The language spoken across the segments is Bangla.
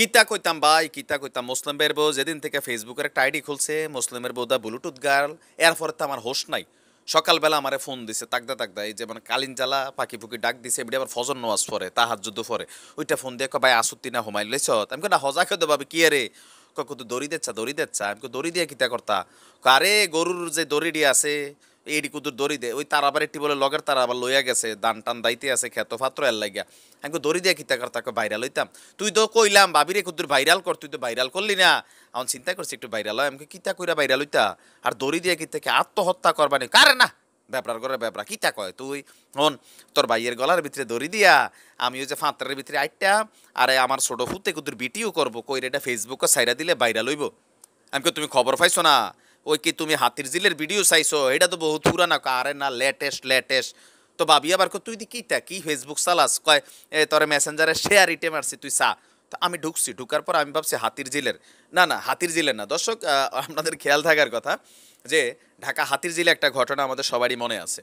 কিতা কইতাম ভাই কিতা কইতাম মুসলিমের বউ যেদিন থেকে ফেসবুকের একটা আইডি খুলছে মুসলিমের বউদা ব্লুটুথ গার্ল এরপরে তো আমার হোশ নাই সকালবেলা আমার ফোন দিছে তাকদা তাকদা এই যেমন মানে কালিন জ্বালা পাখি ফুকি ডাক দিছে এবার আবার ফজর নওয়াজ পরে তাহার যুদ্ধ পরে ওইটা ফোন দিয়ে ভাই আসুত্তি না হোমাই লেছ আমি না হজা খেতে পাবে কি রে কত দড়ি দেচ্ছা দড়ি দেচ্ছা আমি দড়ি দিয়ে কিতা করতা আরে গরুর যে দড়িটি আছে এডি কুদুর দড়ি দেয় ওই তার আবার একটি বলে লগের তার আবার লইয়া গেছে দান টান দাইতে আছে খেত ফাত্র এর লাগিয়া আমি হ্যাঁ দড়ি দিয়ে কিতা কর তাকে ভাইরাল হইতাম তুই তো কইলাম ভাবি রে কুদুর ভাইরাল কর তুই তো ভাইরাল করলি না আমার চিন্তা করছি একটু ভাইরাল হয় আমাকে কিতা কইরা ভাইরাল হইতা আর দড়ি দিয়ে কিতা আত্মহত্যা করবানি কারে না ব্যাপার করে ব্যাপার কিতা কয় তুই হন তোর ভাইয়ের গলার ভিতরে দড়ি দিয়া আমি ওই যে ফাঁতরের ভিতরে আইটা আরে আমার ছোটো ফুতে কুদুর বিটিও করবো কইরে এটা ফেসবুকে সাইরা দিলে ভাইরাল হইব আমি তুমি খবর পাইছো না ওই কি তুমি হাতির জিলের ভিডিও চাইছো এটা তো বহুত পুরানা কারে না লেটেস্ট লেটেস্ট তো ভাবি আবার তুই দি কীটা কি ফেসবুক চালাস কয় এ তোর মেসেঞ্জারে শেয়ার ইটে মারছি তুই চা তো আমি ঢুকছি ঢুকার পর আমি ভাবছি হাতির জিলের না না হাতির জিলের না দর্শক আপনাদের খেয়াল থাকার কথা যে ঢাকা হাতির জিলে একটা ঘটনা আমাদের সবারই মনে আছে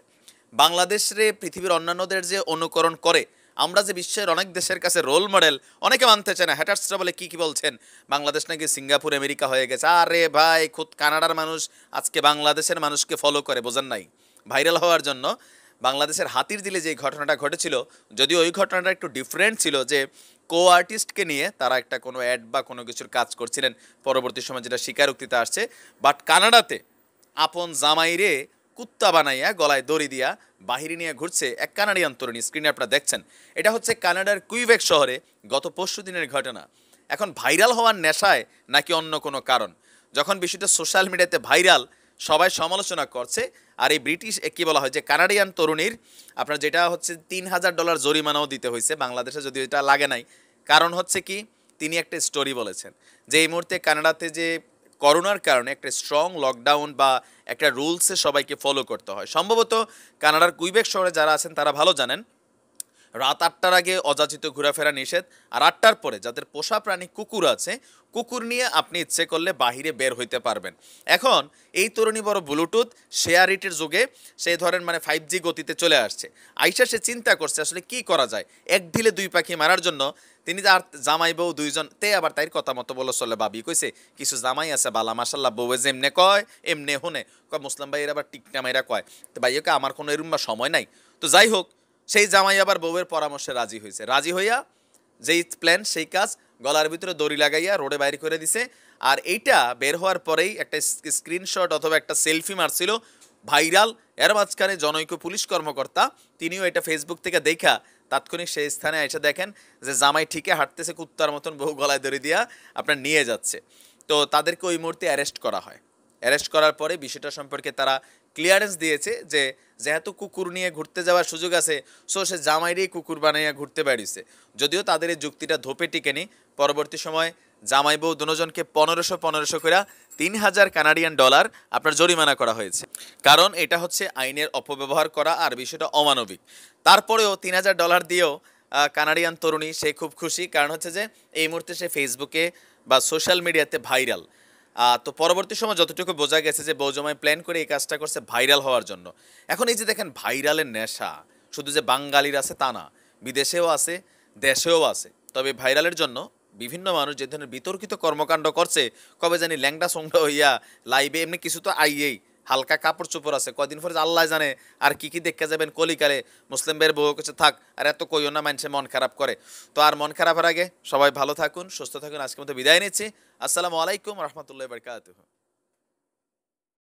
বাংলাদেশে পৃথিবীর অন্যান্যদের যে অনুকরণ করে আমরা যে বিশ্বের অনেক দেশের কাছে রোল মডেল অনেকে মানতে চায় না হ্যাটার্সরা বলে কী কী বলছেন বাংলাদেশ নাকি সিঙ্গাপুর আমেরিকা হয়ে গেছে আরে ভাই খুদ কানাডার মানুষ আজকে বাংলাদেশের মানুষকে ফলো করে বোঝেন নাই ভাইরাল হওয়ার জন্য বাংলাদেশের হাতির দিলে যে ঘটনাটা ঘটেছিল যদিও ওই ঘটনাটা একটু ডিফারেন্ট ছিল যে কো আর্টিস্টকে নিয়ে তারা একটা কোনো অ্যাড বা কোনো কিছুর কাজ করছিলেন পরবর্তী সময় যেটা স্বীকারোক্তিতে আসছে বাট কানাডাতে আপন জামাইরে কুত্তা বানাইয়া গলায় দড়ি দিয়া বাহিরে নিয়ে ঘুরছে এক কানাডিয়ান তরুণী স্ক্রিনে আপনারা দেখছেন এটা হচ্ছে কানাডার কুইবেক শহরে গত পরশু দিনের ঘটনা এখন ভাইরাল হওয়ার নেশায় নাকি অন্য কোনো কারণ যখন বিষয়টা সোশ্যাল মিডিয়াতে ভাইরাল সবাই সমালোচনা করছে আর এই ব্রিটিশ কী বলা হয় যে কানাডিয়ান তরুণীর আপনার যেটা হচ্ছে তিন হাজার ডলার জরিমানাও দিতে হয়েছে বাংলাদেশে যদি এটা লাগে নাই কারণ হচ্ছে কি তিনি একটা স্টোরি বলেছেন যে এই মুহূর্তে কানাডাতে যে করোনার কারণে একটা স্ট্রং লকডাউন বা একটা রুলসে সবাইকে ফলো করতে হয় সম্ভবত কানাডার কুইবেক শহরে যারা আছেন তারা ভালো জানেন রাত আটটার আগে অযাচিত ঘোরাফেরা নিষেধ আর আটটার পরে যাদের পোষা প্রাণী কুকুর আছে কুকুর নিয়ে আপনি ইচ্ছে করলে বাহিরে বের হইতে পারবেন এখন এই তরুণী বড় ব্লুটুথ শেয়ার ইটের যুগে সে ধরেন মানে ফাইভ জি গতিতে চলে আসছে আইসা সে চিন্তা করছে আসলে কি করা যায় এক ঢিলে দুই পাখি মারার জন্য তিনি আর জামাই বউ দুইজন তে আবার তাইর কথা মতো বলো চলে বাবি কইছে কিছু জামাই আছে বালা মাসাল্লাহ বউয়ে যেমনে কয় এমনে হুনে কয় মুসলাম ভাইয়ের আবার টিকটা মাইরা কয় তো ভাইয়াকে আমার কোনো এরম সময় নাই তো যাই হোক সেই জামাই আবার বউয়ের পরামর্শে রাজি হয়েছে রাজি হইয়া যেই প্ল্যান সেই কাজ গলার ভিতরে দড়ি লাগাইয়া রোডে বাইর করে দিছে আর এইটা বের হওয়ার পরেই একটা স্ক্রিনশট অথবা একটা সেলফি মারছিল ভাইরাল এর মাঝখানে জনৈক পুলিশ কর্মকর্তা তিনিও এটা ফেসবুক থেকে দেখা তাৎক্ষণিক সেই স্থানে এসে দেখেন যে জামাই ঠিকে হাঁটতেছে কুত্তার মতন বহু গলায় দড়ি দিয়া আপনার নিয়ে যাচ্ছে তো তাদেরকে ওই মুহূর্তে অ্যারেস্ট করা হয় অ্যারেস্ট করার পরে বিষয়টা সম্পর্কে তারা ক্লিয়ারেন্স দিয়েছে যে যেহেতু কুকুর নিয়ে ঘুরতে যাওয়ার সুযোগ আছে সো সে জামাইরই কুকুর বানাইয়া ঘুরতে বেরিয়েছে যদিও তাদের এই যুক্তিটা ধোপে টিকে নি পরবর্তী সময় জামাই বউ দুজনকে পনেরোশো পনেরোশো করে তিন হাজার কানাডিয়ান ডলার আপনার জরিমানা করা হয়েছে কারণ এটা হচ্ছে আইনের অপব্যবহার করা আর বিষয়টা অমানবিক তারপরেও তিন হাজার ডলার দিয়েও কানাডিয়ান তরুণী সে খুব খুশি কারণ হচ্ছে যে এই মুহূর্তে সে ফেসবুকে বা সোশ্যাল মিডিয়াতে ভাইরাল তো পরবর্তী সময় যতটুকু বোঝা গেছে যে বৌজমাই প্ল্যান করে এই কাজটা করছে ভাইরাল হওয়ার জন্য এখন এই যে দেখেন ভাইরালের নেশা শুধু যে বাঙালির আছে তা না বিদেশেও আছে দেশেও আছে তবে ভাইরালের জন্য বিভিন্ন মানুষ যে ধরনের বিতর্কিত কর্মকাণ্ড করছে কবে জানি ল্যাংটা সংগ্রহ হইয়া লাইভে এমনি কিছু তো আইয়েই হালকা কাপড় চোপড় আছে কদিন পরে আল্লাহ জানে আর কি কি দেখতে যাবেন কলিকালে মুসলিম বের বহু কিছু থাক আর এত কইও না মানুষের মন খারাপ করে তো আর মন খারাপের আগে সবাই ভালো থাকুন সুস্থ থাকুন আজকে মতো বিদায় নিচ্ছি আসসালামু আলাইকুম রহমতুল্লাহ বারকাত